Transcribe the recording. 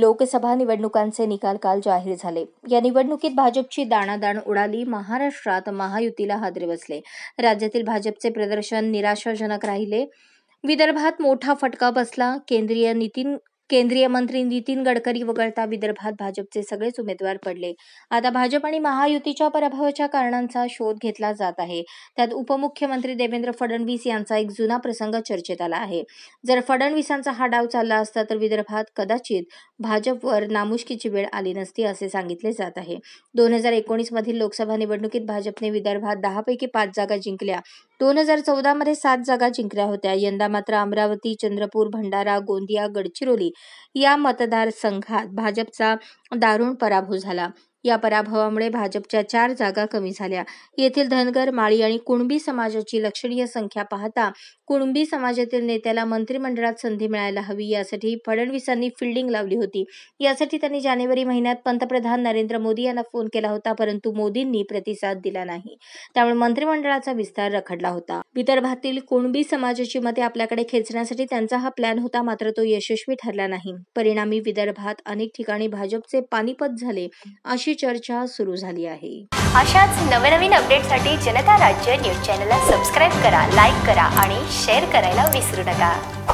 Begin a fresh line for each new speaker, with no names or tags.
लोकसभा निवडणुकांचे निकाल काल जाहीर झाले या निवडणुकीत भाजपची दाणादाण उडाली महाराष्ट्रात महायुतीला हादरे बसले राज्यातील भाजपचे प्रदर्शन निराशाजनक राहिले विदर्भात मोठा फटका बसला केंद्रीय नितीन केंद्रीय मंत्री नितीन गडकरी वगळता विदर्भात भाजपचे सगळेच उमेदवार पडले आता भाजप आणि महायुतीच्या पराभवाच्या कारणांचा शोध घेतला जात आहे त्यात उपमुख्यमंत्री देवेंद्र फडणवीस यांचा एक जुना प्रसंग चर्चेत आला आहे जर फडणवीसांचा हा डाव चालला असता तर विदर्भात कदाचित भाजपवर नामुष्कीची वेळ आली नसती असे सांगितले जात आहे दोन हजार एकोणीसमधील लोकसभा निवडणुकीत भाजपने विदर्भात दहापैकी पाच जागा जिंकल्या दोन हजार चौदामध्ये सात जागा जिंकल्या होत्या यंदा मात्र अमरावती चंद्रपूर भंडारा गोंदिया गडचिरोली या मतदारसंघात भाजपचा दारुण पराभव झाला या पराभवामुळे भाजपच्या चार जागा कमी झाल्या येथील धनगर माळी आणि कुणबी समाजाची लक्षणीय संख्या पाहता कुणबी समाजातील नेत्याला मंत्रिमंडळात संधी मिळायला हवी यासाठी फडणवीसांनी फिल्डिंग लावली होती यासाठी त्यांनी जानेवारी महिन्यात पंतप्रधान नरेंद्र मोदी यांना फोन केला होता परंतु मोदींनी प्रतिसाद दिला नाही त्यामुळे मंत्रिमंडळाचा विस्तार रखडला होता विदर्भातील कुणबी समाजाची मते आपल्याकडे खेचण्यासाठी त्यांचा हा प्लॅन होता मात्र तो यशस्वी ठरला नाही परिणामी विदर्भात अनेक ठिकाणी भाजपचे पानिपत झाले अशी चर्चा सुरू झाली आहे अशाच नवनवीन अपडेटसाठी जनता राज्य न्यूज चॅनलला सबस्क्राईब करा लाईक करा आणि शेअर करायला विसरू नका